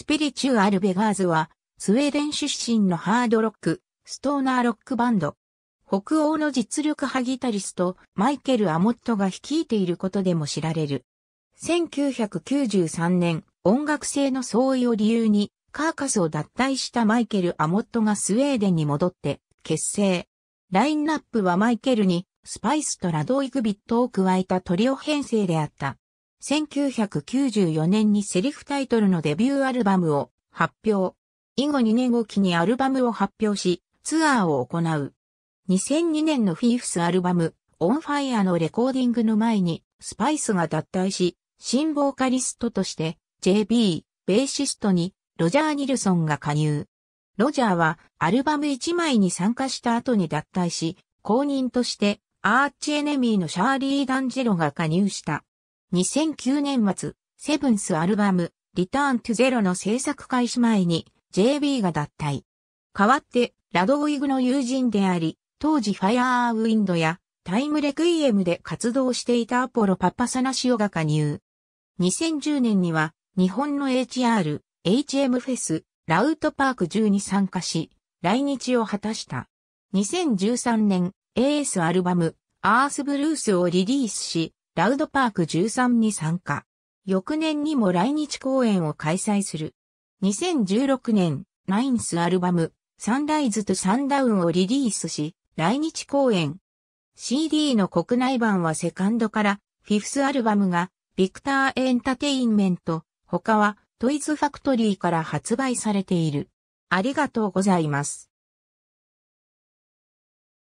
スピリチュアル・ベガーズは、スウェーデン出身のハードロック、ストーナーロックバンド。北欧の実力派ギタリスト、マイケル・アモットが率いていることでも知られる。1993年、音楽性の相違を理由に、カーカスを脱退したマイケル・アモットがスウェーデンに戻って、結成。ラインナップはマイケルに、スパイスとラドイグビットを加えたトリオ編成であった。1994年にセリフタイトルのデビューアルバムを発表。以後2年後期にアルバムを発表し、ツアーを行う。2002年のフィーフスアルバム、オンファイアのレコーディングの前に、スパイスが脱退し、新ボーカリストとして、JB、ベーシストに、ロジャー・ニルソンが加入。ロジャーは、アルバム1枚に参加した後に脱退し、公認として、アーチエネミーのシャーリー・ダンジェロが加入した。2009年末、セブンスアルバム、リターントゥゼロの制作開始前に JB が脱退。代わって、ラドウィグの友人であり、当時ファイアーウィンドやタイムレクイエムで活動していたアポロパパサナシオが加入。2010年には日本の HR、HM フェス、ラウトパーク10に参加し、来日を果たした。2013年、AS アルバム、アースブルースをリリースし、ラウドパーク13に参加。翌年にも来日公演を開催する。2016年、ナインスアルバム、サンライズとサンダウンをリリースし、来日公演。CD の国内版はセカンドから、フィフスアルバムが、ビクターエンタテインメント、他は、トイズファクトリーから発売されている。ありがとうございます。